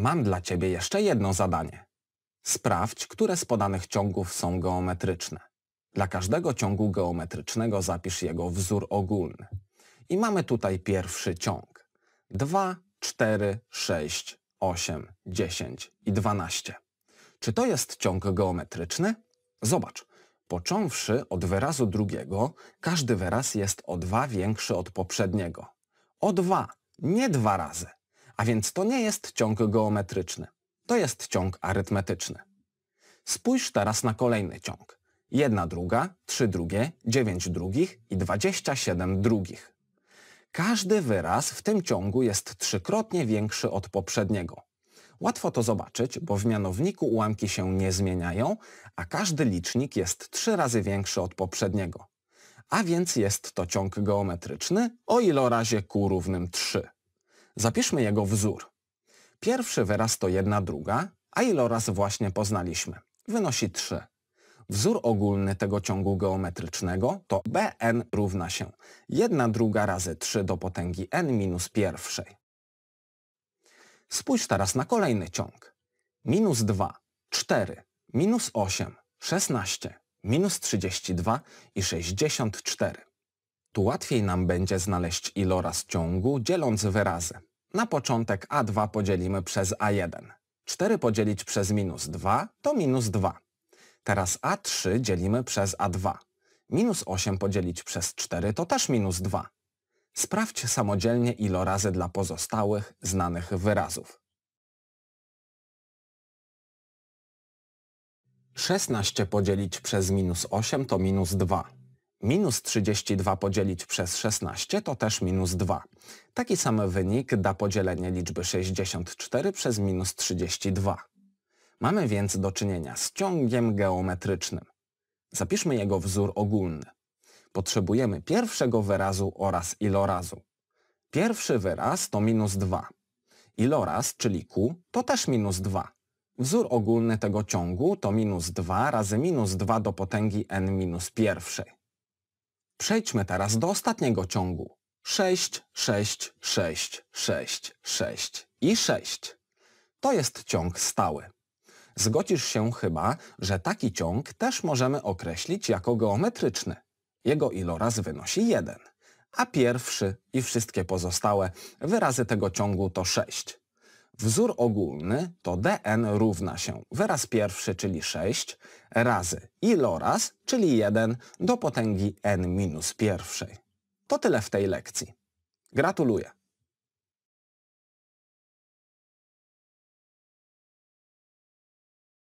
Mam dla Ciebie jeszcze jedno zadanie. Sprawdź, które z podanych ciągów są geometryczne. Dla każdego ciągu geometrycznego zapisz jego wzór ogólny. I mamy tutaj pierwszy ciąg. 2, 4, 6, 8, 10 i 12. Czy to jest ciąg geometryczny? Zobacz. Począwszy od wyrazu drugiego, każdy wyraz jest o 2 większy od poprzedniego. O 2, nie dwa razy. A więc to nie jest ciąg geometryczny. To jest ciąg arytmetyczny. Spójrz teraz na kolejny ciąg. 1 druga, 3 drugie, 9 drugich i 27 drugich. Każdy wyraz w tym ciągu jest trzykrotnie większy od poprzedniego. Łatwo to zobaczyć, bo w mianowniku ułamki się nie zmieniają, a każdy licznik jest trzy razy większy od poprzedniego. A więc jest to ciąg geometryczny, o ilorazie razie Q równym 3. Zapiszmy jego wzór. Pierwszy wyraz to jedna druga, a iloraz właśnie poznaliśmy. Wynosi 3. Wzór ogólny tego ciągu geometrycznego to bn równa się 1 druga razy 3 do potęgi n minus pierwszej. Spójrz teraz na kolejny ciąg. Minus 2, 4, minus 8, 16, minus 32 i 64. Tu łatwiej nam będzie znaleźć iloraz ciągu dzieląc wyrazy. Na początek a2 podzielimy przez a1. 4 podzielić przez minus 2 to minus 2. Teraz a3 dzielimy przez a2. Minus 8 podzielić przez 4 to też minus 2. Sprawdź samodzielnie ilorazy dla pozostałych znanych wyrazów. 16 podzielić przez minus 8 to minus 2 minus 32 podzielić przez 16 to też minus 2. Taki sam wynik da podzielenie liczby 64 przez minus 32. Mamy więc do czynienia z ciągiem geometrycznym. Zapiszmy jego wzór ogólny. Potrzebujemy pierwszego wyrazu oraz ilorazu. Pierwszy wyraz to minus 2. Iloraz, czyli q, to też minus 2. Wzór ogólny tego ciągu to minus 2 razy minus 2 do potęgi n minus pierwszej. Przejdźmy teraz do ostatniego ciągu. 6, 6, 6, 6, 6 i 6. To jest ciąg stały. Zgodzisz się chyba, że taki ciąg też możemy określić jako geometryczny. Jego iloraz wynosi 1, a pierwszy i wszystkie pozostałe wyrazy tego ciągu to 6. Wzór ogólny to dn równa się wyraz pierwszy, czyli 6, razy iloraz, czyli 1 do potęgi n minus pierwszej. To tyle w tej lekcji. Gratuluję.